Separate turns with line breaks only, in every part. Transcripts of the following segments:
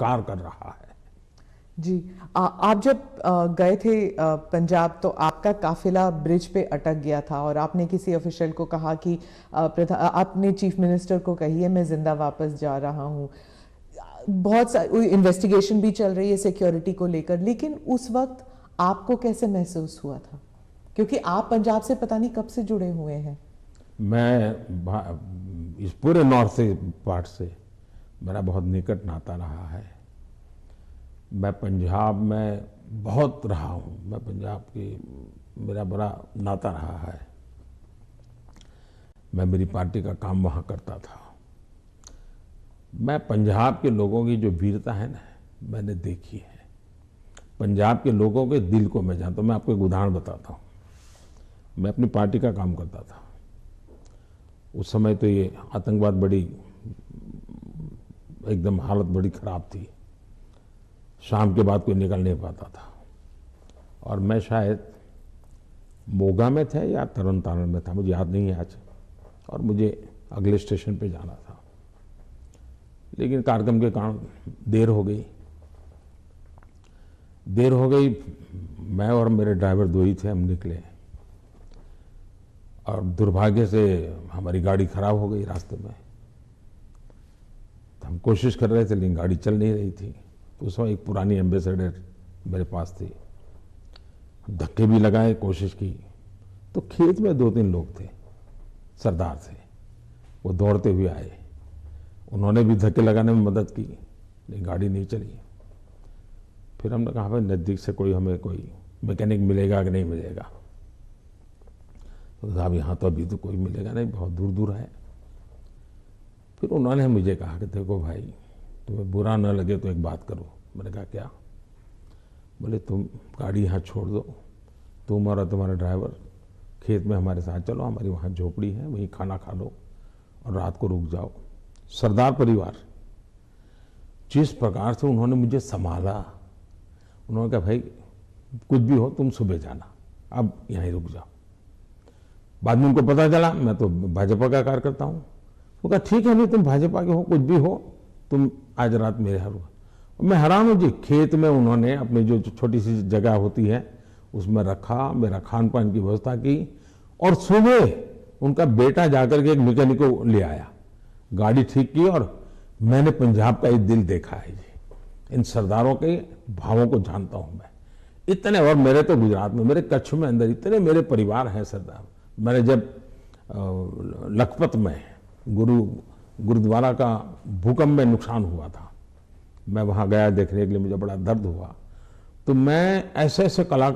कार्य कर रहा है
जी आ, आप जब गए थे पंजाब तो आपका काफिला ब्रिज पे अटक गया था और आपने किसी ऑफिशियल को कहा कि आपने चीफ मिनिस्टर को कही है मैं जिंदा वापस जा रहा हूँ बहुत सारी इन्वेस्टिगेशन भी चल रही है सिक्योरिटी को लेकर लेकिन उस वक्त आपको कैसे महसूस हुआ था क्योंकि आप पंजाब से पता नहीं कब से जुड़े हुए हैं
मैं इस पूरे नॉर्थ पार्ट से मेरा बहुत निकट नाता रहा है मैं पंजाब में बहुत रहा हूँ मैं पंजाब की मेरा बड़ा नाता रहा है मैं मेरी पार्टी का काम वहाँ करता था मैं पंजाब के लोगों की जो वीरता है ना मैंने देखी है पंजाब के लोगों के दिल को मैं जानता हूँ मैं आपको एक उदाहरण बताता हूँ मैं अपनी पार्टी का काम करता था उस समय तो ये आतंकवाद बड़ी एकदम हालत बड़ी ख़राब थी शाम के बाद कोई निकल नहीं पाता था और मैं शायद मोगा में था या तरन तारण में था मुझे याद नहीं है आज और मुझे अगले स्टेशन पे जाना था लेकिन कार्यक्रम के कारण देर हो गई देर हो गई मैं और मेरे ड्राइवर दो ही थे हम निकले और दुर्भाग्य से हमारी गाड़ी खराब हो गई रास्ते में हम कोशिश कर रहे थे लेकिन गाड़ी चल नहीं रही थी तो उस समय एक पुरानी एम्बेसडर मेरे पास थी धक्के भी लगाए कोशिश की तो खेत में दो तीन लोग थे सरदार थे वो दौड़ते हुए आए उन्होंने भी धक्के लगाने में मदद की लेकिन गाड़ी नहीं चली फिर हमने कहा भाई नज़दीक से कोई हमें कोई मैकेनिक मिलेगा कि नहीं मिलेगा तो साहब यहाँ तो अभी तो कोई मिलेगा नहीं बहुत दूर दूर है फिर उन्होंने मुझे कहा कि देखो भाई तुम्हें बुरा ना लगे तो एक बात करो मैंने कहा क्या बोले तुम गाड़ी यहाँ छोड़ दो तुम और तुम्हारा ड्राइवर खेत में हमारे साथ चलो हमारी वहाँ झोपड़ी है वहीं खाना खा लो और रात को रुक जाओ सरदार परिवार जिस प्रकार से उन्होंने मुझे संभाला उन्होंने कहा भाई कुछ भी हो तुम सुबह जाना अब यहीं रुक जाओ बाद में उनको पता चला मैं तो भाजपा का कार्यकर्ता हूँ वो कहा ठीक है नहीं तुम भाजपा के हो कुछ भी हो तुम आज रात मेरे हर मैं हैरान हूँ जी खेत में उन्होंने अपनी जो छोटी सी जगह होती है उसमें रखा मेरा खान पान की व्यवस्था की और सुबह उनका बेटा जाकर के एक मैकेनिक को ले आया गाड़ी ठीक की और मैंने पंजाब का ये दिल देखा है जी इन सरदारों के भावों को जानता हूँ मैं इतने और मेरे तो गुजरात में मेरे कच्छ में अंदर इतने मेरे परिवार हैं सरदार मैंने जब लखपत में गुरु गुरुद्वारा का भूकंप में नुकसान हुआ था मैं वहाँ गया देखने के लिए मुझे बड़ा दर्द हुआ तो मैं ऐसे ऐसे कला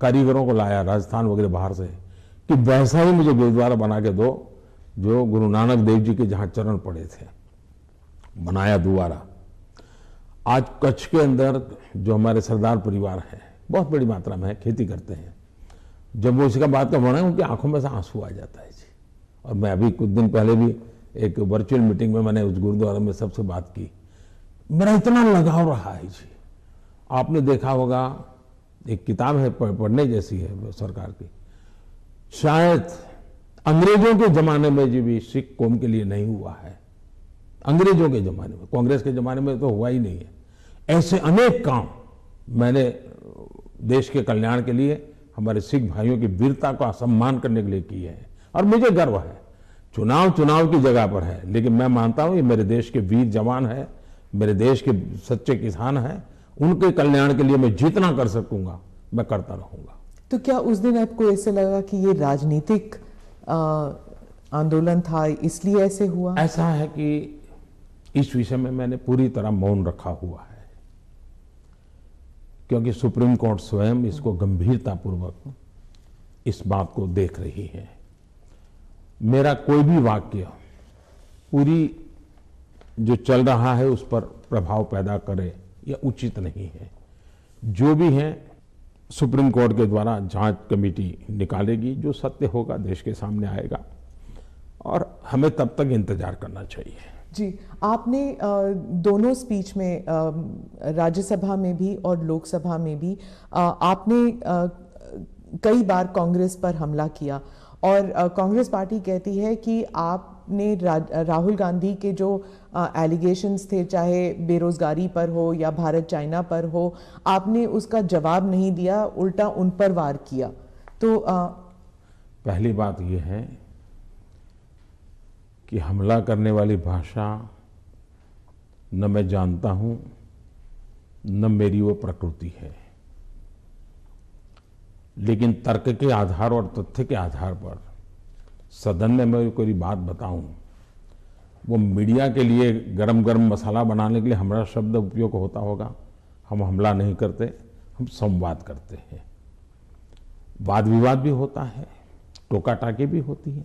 कारीगरों को लाया राजस्थान वगैरह बाहर से कि वैसा ही मुझे गुरुद्वारा बना के दो जो गुरु नानक देव जी के जहाँ चरण पड़े थे बनाया दोबारा आज कच्छ के अंदर जो हमारे सरदार परिवार है बहुत बड़ी मात्रा में खेती करते हैं जब वो इसका बात का वर्णन उनकी आंखों में से आंसू आ जाता है जी और मैं अभी कुछ दिन पहले भी एक वर्चुअल मीटिंग में मैंने उस गुरुद्वारा में सबसे बात की मेरा इतना लगाव रहा है जी आपने देखा होगा एक किताब है पढ़ने जैसी है सरकार की शायद अंग्रेजों के ज़माने में जी भी सिख कौम के लिए नहीं हुआ है अंग्रेजों के ज़माने में कांग्रेस के ज़माने में तो हुआ ही नहीं है ऐसे अनेक काम मैंने देश के कल्याण के लिए हमारे सिख भाइयों की वीरता का सम्मान करने के लिए किए हैं और मुझे गर्व है चुनाव चुनाव की जगह पर है लेकिन मैं मानता हूं ये मेरे देश के वीर जवान है मेरे देश के सच्चे किसान हैं उनके कल्याण के लिए मैं जितना कर सकूंगा मैं करता रहूंगा
तो क्या उस दिन आपको ऐसे लगा कि ये राजनीतिक आंदोलन था इसलिए ऐसे हुआ
ऐसा है कि इस विषय में मैंने पूरी तरह मौन रखा हुआ है क्योंकि सुप्रीम कोर्ट स्वयं इसको गंभीरतापूर्वक इस बात को देख रही है मेरा कोई भी वाक्य पूरी जो चल रहा है उस पर प्रभाव पैदा करे यह उचित नहीं है जो भी है सुप्रीम कोर्ट के द्वारा जांच कमेटी निकालेगी जो सत्य होगा देश के सामने आएगा और हमें तब तक इंतजार करना चाहिए
जी आपने दोनों स्पीच में राज्यसभा में भी और लोकसभा में भी आपने कई बार कांग्रेस पर हमला किया और कांग्रेस पार्टी कहती है कि आप ने रा, राहुल गांधी के जो एलिगेशंस थे चाहे बेरोज़गारी पर हो या भारत चाइना पर हो आपने उसका जवाब नहीं दिया उल्टा उन पर वार किया तो आ,
पहली बात यह है कि हमला करने वाली भाषा न मैं जानता हूँ न मेरी वो प्रकृति है लेकिन तर्क के आधार और तथ्य के आधार पर सदन में मैं कोई बात बताऊं वो मीडिया के लिए गरम गरम मसाला बनाने के लिए हमारा शब्द उपयोग होता होगा हम हमला नहीं करते हम संवाद करते हैं वाद विवाद भी होता है टोका टाके भी होती है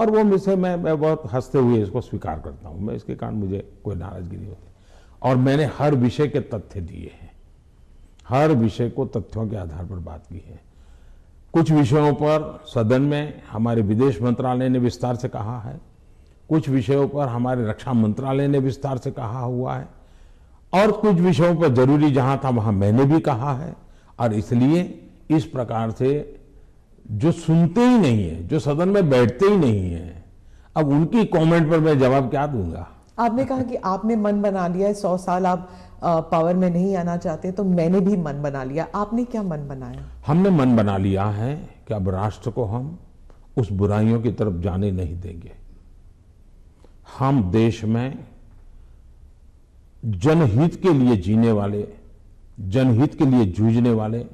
और वो मुझसे मैं मैं बहुत हंसते हुए इसको स्वीकार करता हूँ मैं इसके कारण मुझे कोई नाराजगी नहीं होती और मैंने हर विषय के तथ्य दिए हैं हर विषय को तथ्यों के आधार पर बात की है कुछ विषयों पर सदन में हमारे विदेश मंत्रालय ने विस्तार से कहा है कुछ विषयों पर हमारे रक्षा मंत्रालय ने विस्तार से कहा हुआ है और कुछ विषयों पर जरूरी जहां था वहां मैंने भी कहा है और इसलिए इस प्रकार से जो सुनते ही नहीं है जो सदन में बैठते ही नहीं है अब उनकी कमेंट पर मैं जवाब क्या दूंगा
आपने कहा कि आपने मन बना लिया है सौ साल आप पावर में नहीं आना चाहते तो मैंने भी मन बना लिया आपने क्या मन बनाया
हमने मन बना लिया है कि अब राष्ट्र को हम उस बुराइयों की तरफ जाने नहीं देंगे हम देश में जनहित के लिए जीने वाले जनहित के लिए जूझने वाले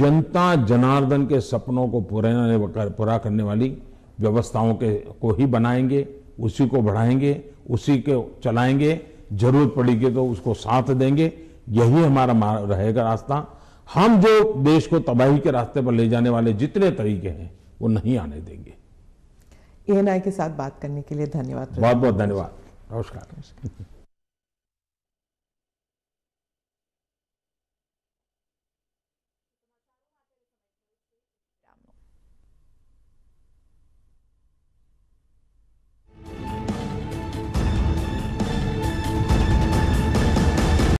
जनता जनार्दन के सपनों को पूरा पूरा करने वाली व्यवस्थाओं के को ही बनाएंगे उसी को बढ़ाएंगे उसी को चलाएंगे जरूरत पड़ेगी तो उसको साथ देंगे यही हमारा रहेगा रास्ता हम जो देश को तबाही के रास्ते पर ले जाने वाले जितने तरीके हैं वो नहीं आने
देंगे एएनआई के साथ बात करने के लिए धन्यवाद बहुत बहुत धन्यवाद
नमस्कार